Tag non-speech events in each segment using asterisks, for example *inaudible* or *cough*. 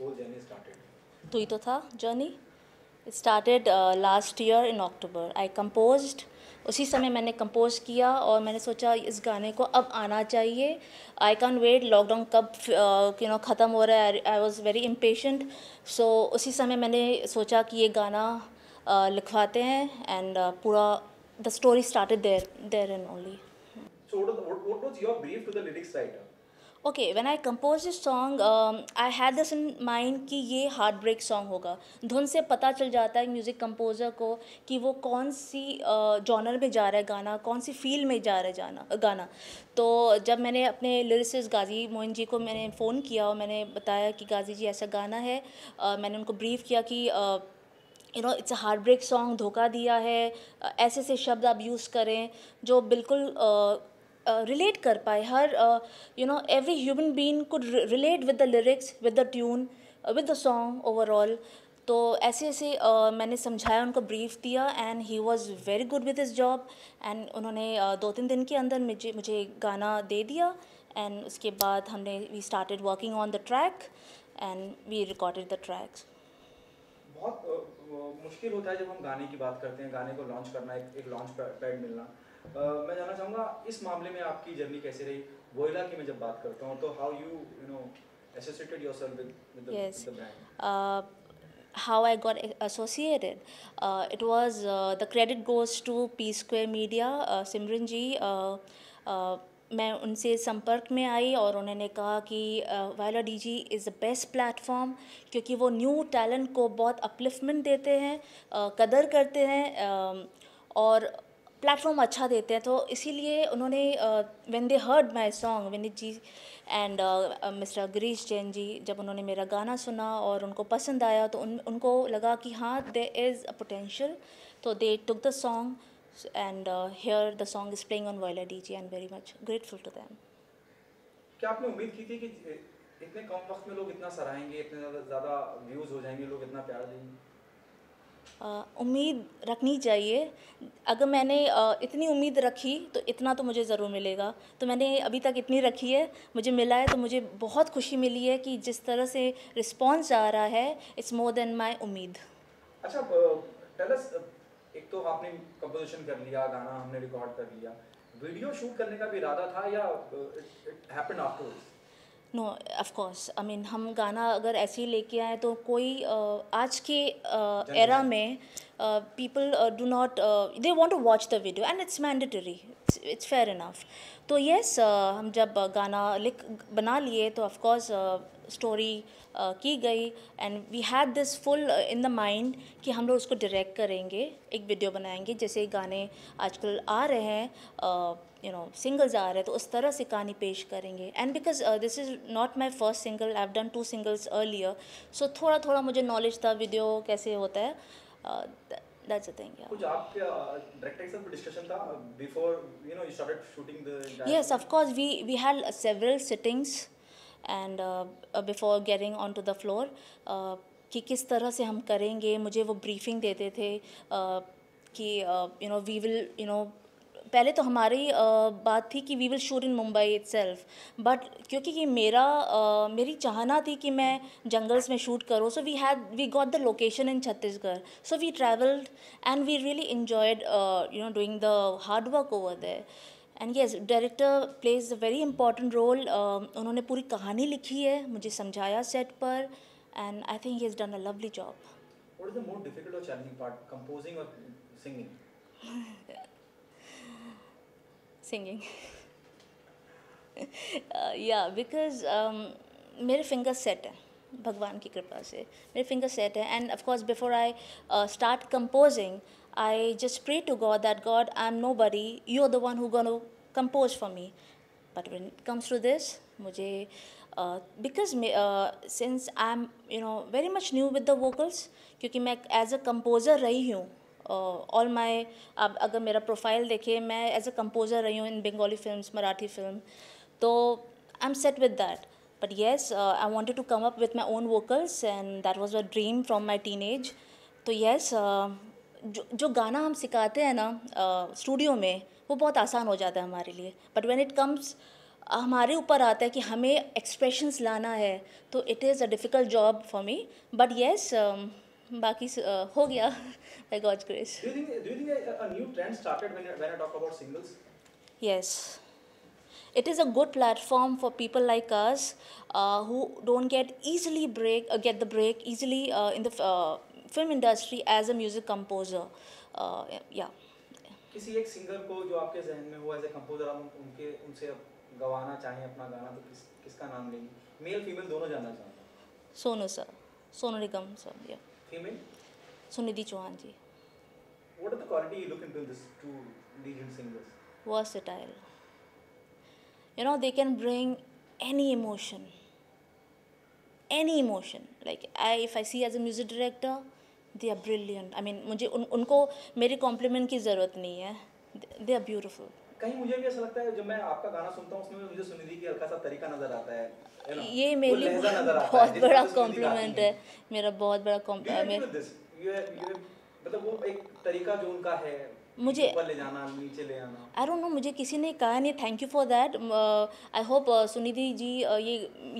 तो ही तो था journey it started last year in October I compose उसी समय मैंने कंपोज किया और मैंने सोचा इस गाने को अब आना चाहिए आई कैन वेट लॉकडाउन कब यू नो ख़त्म हो रहा है I was very impatient so उसी समय मैंने सोचा कि ये गाना uh, लिखवाते हैं एंड uh, पूरा the story started there there and only okay when I compose this song I had this in mind कि ये हार्ट ब्रेक सॉन्ग होगा धुन से पता चल जाता है म्यूज़िक कंपोज़र को कि वो कौन सी जॉनर uh, में जा रहा है गाना कौन सी फील्ड में जा रहा है जाना गाना तो जब मैंने अपने लिरिसिस्ट गाजी मोइन जी को मैंने फ़ोन किया और मैंने बताया कि गाजी जी ऐसा गाना है uh, मैंने उनको ब्रीफ किया कि uh, you know it's a heartbreak song धोखा दिया है ऐसे ऐसे शब्द आप यूज़ करें जो बिल्कुल रिलेट कर पाए हर you know every human being could relate with the lyrics with the tune with the song overall तो ऐसे ऐसे uh, मैंने समझाया उनको ब्रीफ दिया and he was very good with this job and उन्होंने uh, दो तीन दिन के अंदर मुझे मुझे गाना दे दिया एंड उसके बाद हमने we started working on the track and we recorded the tracks बहुत uh, मुश्किल होता है जब हम गाने की बात करते हैं गाने को लॉन्च करना एक, एक लॉन्च पैड मिलना मैं जानना चाहूँगा इस मामले में आपकी जर्नी कैसे रही वोयला की मैं जब बात करता हूँ तो how you you know associated yourself with, with, the, yes. with the brand? Uh, how I got associated. Uh, it was uh, the credit goes to P Square Media, uh, Simran ji. Uh, uh, मैं उनसे संपर्क में आई और उन्होंने कहा कि वायला D G is the best platform क्योंकि वो न्यू टैलेंट को बहुत अपलिफ्टमेंट देते हैं कदर करते हैं और प्लेटफॉर्म अच्छा देते हैं तो इसीलिए उन्होंने when they heard my song Vineet ji and mister Girish Jain ji जब उन्होंने मेरा गाना सुना और उनको पसंद आया तो उन उनको लगा कि हाँ दे इज़ तो अ पोटेंशियल तो they took the song and here the song is playing on वायला D G and very much grateful to them क्या आपने उम्मीद की थी कि इतने कम वक्त में लोग इतना सराहेंगे इतने ज़्यादा व्यूज़ हो जाएंगे लोग इतना प्यार देंगे उम्मीद रखनी चाहिए अगर मैंने इतनी उम्मीद रखी तो इतना तो मुझे ज़रूर मिलेगा तो मैंने अभी तक इतनी रखी है मुझे मिला है तो मुझे बहुत खुशी मिली है कि जिस तरह से रिस्पॉन्स आ रहा है इट्स मोर देन माई उम्मीद अच्छा टेल अस एक तो आपने कंपोजिशन कर लिया गाना हमने रिकॉर्ड कर लिया वीडियो शूट करने का भी इरादा था या it happened afterwards no of course I mean हम गाना अगर ऐसे ही लेके आए तो कोई uh, आज के एरा uh, में people do not they want to watch the video and it's mandatory it's fair enough तो यस yes, uh, हम जब गाना लिख बना लिए तो ऑफ कोर्स स्टोरी uh, की गई and we had this full in the mind कि हम लोग उसको डायरेक्ट करेंगे एक वीडियो बनाएंगे जैसे गाने आजकल आ रहे हैं यू नो सिंगल्स आ रहे हैं तो उस तरह से कहानी पेश करेंगे and because this is not my first single I have done two singles earlier so थोड़ा थोड़ा मुझे नॉलेज था वीडियो कैसे होता है uh, that's the thing yeah कुछ आपके डायरेक्टर uh, डिस्कशन था before you know you started shooting the yes of course we we had several sittings and before getting on to the floor कि किस तरह से हम करेंगे मुझे वो ब्रीफिंग देते थे uh, कि you know we will you know पहले तो हमारी uh, बात थी कि we will shoot in Mumbai itself but क्योंकि ये मेरा uh, मेरी चाहना थी कि मैं जंगल्स में शूट करूँ so we had we got the location in Chhattisgarh so we travelled and we really enjoyed you know doing the hard work over there and yes director plays a very important role उन्होंने पूरी कहानी लिखी है मुझे समझाया set पर and I think he is done a lovely job singing या because मेरे फिंगर सेट हैं भगवान की कृपा से मेरे फिंगर सेट हैं and of course before I start composing I just pray to God that God, I'm nobody. You're the one who gonna compose for me. But when it comes to this, मुझे uh, because uh, since I'm you know very much new with the vocals क्योंकि मैं as a composer रही हूँ all uh, माई अब अगर मेरा profile देखे मैं एज अ कंपोज़र रही हूँ in Bengali film Marathi film तो I am set with that but yes I wanted to come up with my own vocals and that was a dream from my teenage तो yes जो जो गाना हम सिखाते हैं ना स्टूडियो में वो बहुत आसान हो जाता है हमारे लिए बट व्हेन इट कम्स हमारे ऊपर आता है कि हमें एक्सप्रेशंस लाना है तो it is um, a difficult job for me but yes बाकी हो गया I God grace yes it is a good platform for people like us who don't get easily break get the break easily in the Film industry as a music composer, uh, yeah. किसी एक singer को जो आपके जहन में हो as a composer आप उनके उनसे गवाना चाहें अपना गाना तो किस किसका नाम लेंगे मेल फीमेल दोनों जानना चाहते हैं सोनू सर सोनू निगम सर या female Sunidhi Chauhan ji What are the quality you look into these two legion singers? Versatile. You know they can bring any emotion. Any emotion. Like I, if I see as a music director, they are brilliant I mean मुझे उन, उनको मेरी complement की ज़रूरत नहीं है they are beautiful कहीं मुझे भी ऐसा लगता है जब मैं आपका गाना सुनता हूँ उसमें मुझे सुनिधि की हल्का सा तरीका नज़र आता है ये मेरे लिए बहुत बड़ा कॉम्प्लीमेंट है मेरा बहुत बड़ा कॉम्प्लीमेंट मतलब वो एक तरीका जो उनका है मुझे ले जाना नीचे ले आना आई डोंट नो मुझे किसी ने कहा नहीं thank you for that I hope Sunidhi ji uh, ये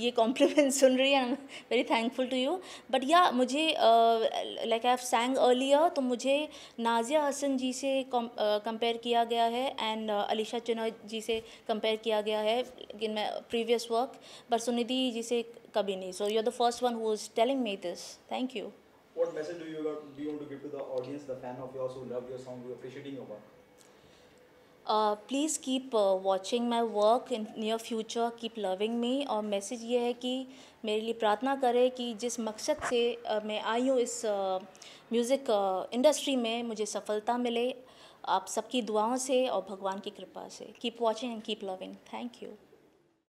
ये कॉम्प्लीमेंट *laughs* सुन रही है I am very thankful to you but या मुझे like I have sang earlier तो मुझे नाजिया हसन जी से कंपेयर uh, किया गया है एंड अलीशा चिनॉय जी से कंपेयर किया गया है in my previous work but Sunidhi ji से कभी नहीं so you are the first one who is telling me this thank you what message do you, got, do you want to give to the audience, the fan of yours who love your song, who appreciating your work? Uh, please keep watching my work in near future keep loving me और message ये है कि मेरे लिए प्रार्थना करें कि जिस मकसद से uh, मैं आई हूँ इस म्यूज़िक uh, इंडस्ट्री uh, में मुझे सफलता मिले आप सबकी दुआओं से और भगवान की कृपा से keep watching and keep loving thank you